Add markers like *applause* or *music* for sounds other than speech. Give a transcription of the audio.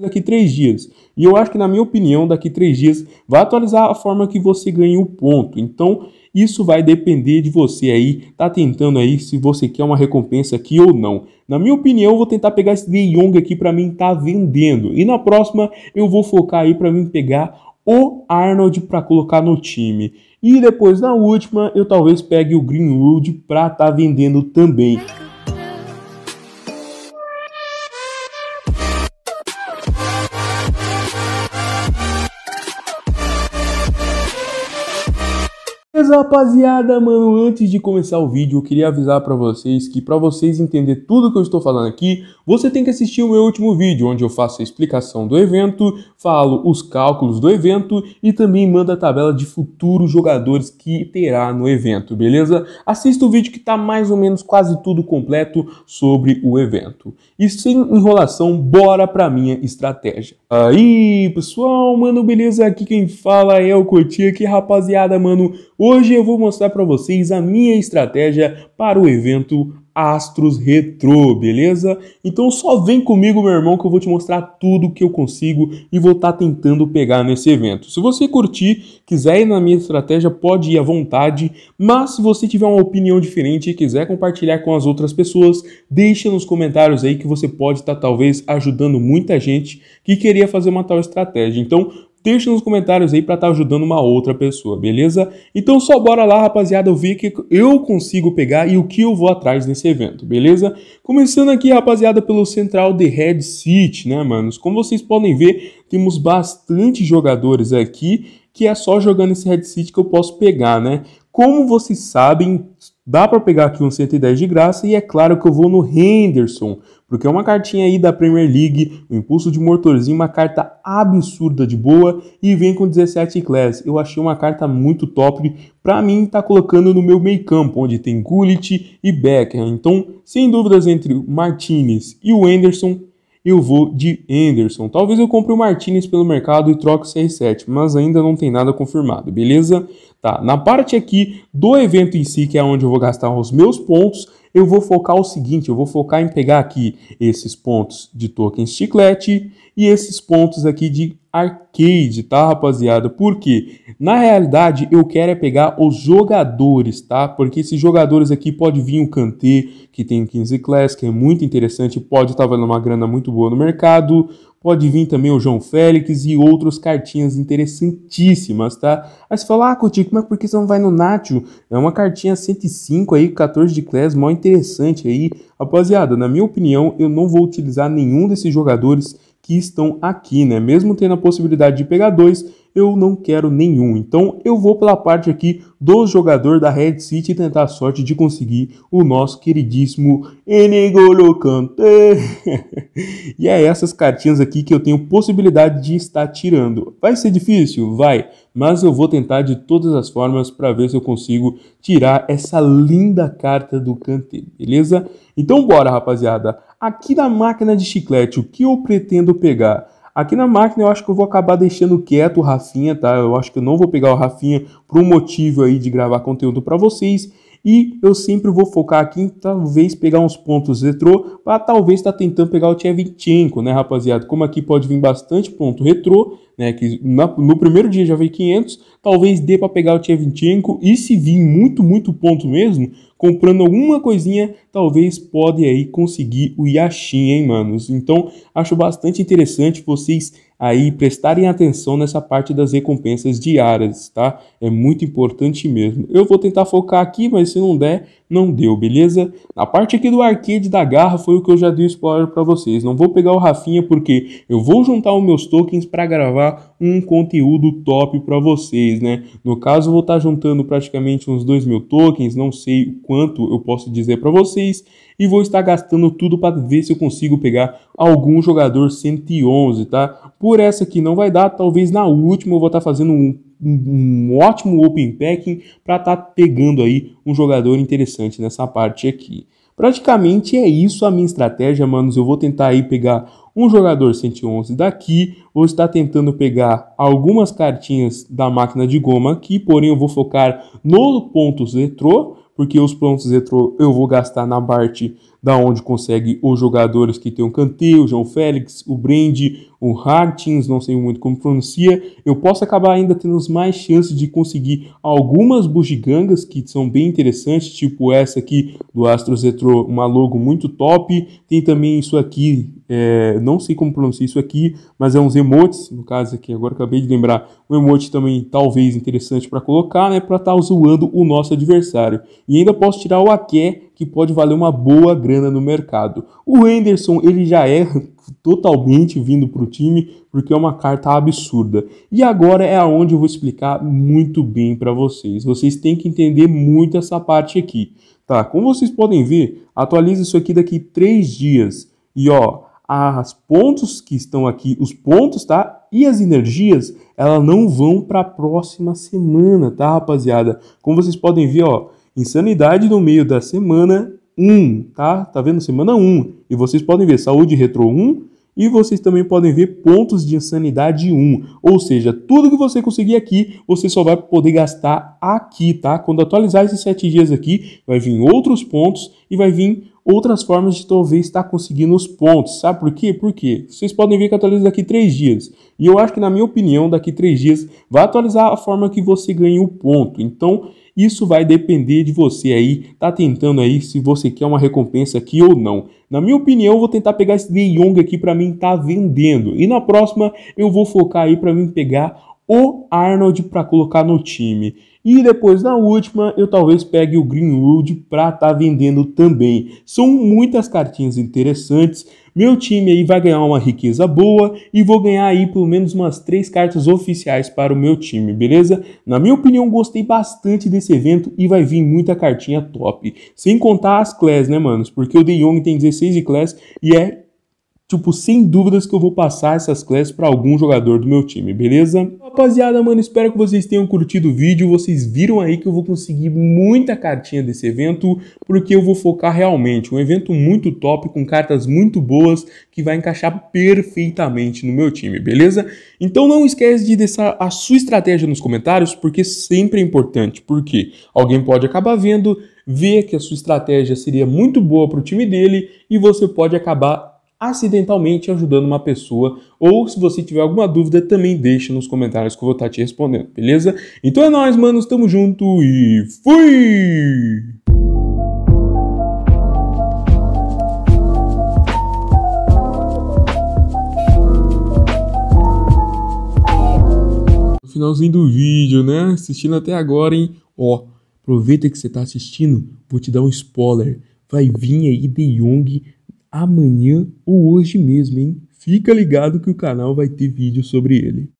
daqui três dias. E eu acho que, na minha opinião, daqui três dias vai atualizar a forma que você ganha o ponto. Então, isso vai depender de você aí, tá tentando aí se você quer uma recompensa aqui ou não. Na minha opinião, eu vou tentar pegar esse De Jong aqui para mim tá vendendo. E na próxima eu vou focar aí para mim pegar o Arnold para colocar no time. E depois na última eu talvez pegue o Greenwood para tá vendendo também. Mas rapaziada, mano, antes de começar o vídeo, eu queria avisar para vocês que para vocês entender tudo que eu estou falando aqui, você tem que assistir o meu último vídeo, onde eu faço a explicação do evento, falo os cálculos do evento e também mando a tabela de futuros jogadores que terá no evento, beleza? Assista o vídeo que tá mais ou menos quase tudo completo sobre o evento. E sem enrolação, bora pra minha estratégia. Aí pessoal, mano, beleza? Aqui quem fala é o Cotia aqui, rapaziada, mano. Hoje eu vou mostrar pra vocês a minha estratégia para o evento Astros Retro, beleza? Então só vem comigo, meu irmão, que eu vou te mostrar tudo que eu consigo e vou estar tá tentando pegar nesse evento. Se você curtir, quiser ir na minha estratégia, pode ir à vontade, mas se você tiver uma opinião diferente e quiser compartilhar com as outras pessoas, deixa nos comentários aí que você pode estar tá, talvez ajudando muita gente que queria fazer uma tal estratégia. Então, deixa nos comentários aí para estar tá ajudando uma outra pessoa, beleza? Então só bora lá, rapaziada, eu o que eu consigo pegar e o que eu vou atrás nesse evento, beleza? Começando aqui, rapaziada, pelo Central de Red City, né, manos? Como vocês podem ver, temos bastante jogadores aqui que é só jogando esse Red City que eu posso pegar, né? Como vocês sabem, Dá para pegar aqui um 110 de graça e é claro que eu vou no Henderson, porque é uma cartinha aí da Premier League, o um impulso de motorzinho, uma carta absurda de boa e vem com 17 class. Eu achei uma carta muito top, para mim tá colocando no meu meio-campo, onde tem Gullit e Becker Então, sem dúvidas entre Martinez e o Henderson, eu vou de Anderson. Talvez eu compre o Martinez pelo mercado e troque o CR7, mas ainda não tem nada confirmado, beleza? Tá, na parte aqui do evento em si, que é onde eu vou gastar os meus pontos, eu vou focar o seguinte, eu vou focar em pegar aqui esses pontos de token chiclete e esses pontos aqui de arquitetura arcade, tá, rapaziada? Porque na realidade eu quero é pegar os jogadores, tá? Porque esses jogadores aqui pode vir o Kanté, que tem 15 class, que é muito interessante, pode estar tá valendo uma grana muito boa no mercado. Pode vir também o João Félix e outros cartinhas interessantíssimas, tá? Aí você fala, ah, Cotico, mas é por que você não vai no Nacho? É uma cartinha 105 aí, 14 de class, mal interessante aí. Rapaziada, na minha opinião, eu não vou utilizar nenhum desses jogadores que estão aqui, né? Mesmo tendo a possibilidade de pegar dois, eu não quero nenhum. Então eu vou pela parte aqui do jogador da Red City tentar a sorte de conseguir o nosso queridíssimo Enegolo Kanté. *laughs* e é essas cartinhas aqui que eu tenho possibilidade de estar tirando. Vai ser difícil? Vai. Mas eu vou tentar de todas as formas para ver se eu consigo tirar essa linda carta do Kanté, beleza? Então bora, rapaziada. Aqui na máquina de chiclete, o que eu pretendo pegar? Aqui na máquina eu acho que eu vou acabar deixando quieto o Rafinha, tá? Eu acho que eu não vou pegar o Rafinha por um motivo aí de gravar conteúdo para vocês. E eu sempre vou focar aqui em talvez pegar uns pontos retrô para talvez estar tá tentando pegar o Tchevchenko, né, rapaziada? Como aqui pode vir bastante ponto retrô, né, que na, no primeiro dia já veio 500, talvez dê para pegar o Tchevchenko e se vir muito, muito ponto mesmo, comprando alguma coisinha, talvez pode aí conseguir o Yashin, hein, manos? Então, acho bastante interessante vocês aí prestarem atenção nessa parte das recompensas diárias, tá? É muito importante mesmo. Eu vou tentar focar aqui, mas se não der, não deu, beleza? Na parte aqui do arcade da garra foi o que eu já dei spoiler para vocês. Não vou pegar o Rafinha porque eu vou juntar os meus tokens para gravar um conteúdo top para vocês, né? No caso, vou estar tá juntando praticamente uns 2 mil tokens, não sei o quanto eu posso dizer para vocês, e vou estar gastando tudo para ver se eu consigo pegar algum jogador 111, tá? Por essa aqui não vai dar, talvez na última eu vou estar tá fazendo um, um, ótimo open packing para estar tá pegando aí um jogador interessante nessa parte aqui. Praticamente é isso a minha estratégia, manos. Eu vou tentar aí pegar um jogador 111 daqui, vou estar tentando pegar algumas cartinhas da máquina de goma aqui, porém eu vou focar no pontos retrô, porque os pontos retrô eu vou gastar na parte da onde consegue os jogadores que tem o Kanté, o João Félix, o Brand, o Hartins, não sei muito como pronuncia, eu posso acabar ainda tendo mais chances de conseguir algumas bugigangas que são bem interessantes, tipo essa aqui do Astro Zetro, uma logo muito top, tem também isso aqui, é, não sei como pronuncia isso aqui, mas é uns emotes, no caso aqui, agora acabei de lembrar, um emote também talvez interessante para colocar, né, para estar tá zoando o nosso adversário. E ainda posso tirar o Aké, que pode valer uma boa grana grana no mercado. O Henderson, ele já é totalmente vindo para o time, porque é uma carta absurda. E agora é aonde eu vou explicar muito bem para vocês. Vocês têm que entender muito essa parte aqui, tá? Como vocês podem ver, atualiza isso aqui daqui três dias. E ó, as pontos que estão aqui, os pontos, tá? E as energias, elas não vão para a próxima semana, tá, rapaziada? Como vocês podem ver, ó, insanidade no meio da semana 1, tá? Tá vendo? Semana 1. E vocês podem ver saúde retro 1 e vocês também podem ver pontos de insanidade 1. Ou seja, tudo que você conseguir aqui, você só vai poder gastar aqui, tá? Quando atualizar esses 7 dias aqui, vai vir outros pontos e vai vir outras formas de talvez estar conseguindo os pontos. Sabe por quê? Porque vocês podem ver que atualiza daqui três dias. E eu acho que, na minha opinião, daqui três dias vai atualizar a forma que você ganha o ponto. Então, isso vai depender de você aí, tá tentando aí se você quer uma recompensa aqui ou não. Na minha opinião, eu vou tentar pegar esse De Jong aqui para mim tá vendendo. E na próxima eu vou focar aí para mim pegar o Arnold para colocar no time. E depois na última, eu talvez pegue o Greenwood para estar tá vendendo também. São muitas cartinhas interessantes. Meu time aí vai ganhar uma riqueza boa e vou ganhar aí pelo menos umas três cartas oficiais para o meu time, beleza? Na minha opinião, gostei bastante desse evento e vai vir muita cartinha top. Sem contar as classes, né, manos? Porque o De Jong tem 16 de class e é tipo, sem dúvidas que eu vou passar essas classes para algum jogador do meu time, beleza? Rapaziada, mano, espero que vocês tenham curtido o vídeo. Vocês viram aí que eu vou conseguir muita cartinha desse evento, porque eu vou focar realmente. Um evento muito top, com cartas muito boas, que vai encaixar perfeitamente no meu time, beleza? Então não esquece de deixar a sua estratégia nos comentários, porque sempre é importante. Porque alguém pode acabar vendo, ver que a sua estratégia seria muito boa para o time dele e você pode acabar acidentalmente ajudando uma pessoa, ou se você tiver alguma dúvida, também deixa nos comentários que eu vou estar te respondendo, beleza? Então é nóis, mano, tamo junto e fui! No finalzinho do vídeo, né? Assistindo até agora, hein? Ó, aproveita que você tá assistindo, vou te dar um spoiler. Vai vir aí The Young amanhã ou hoje mesmo, hein? Fica ligado que o canal vai ter vídeo sobre ele.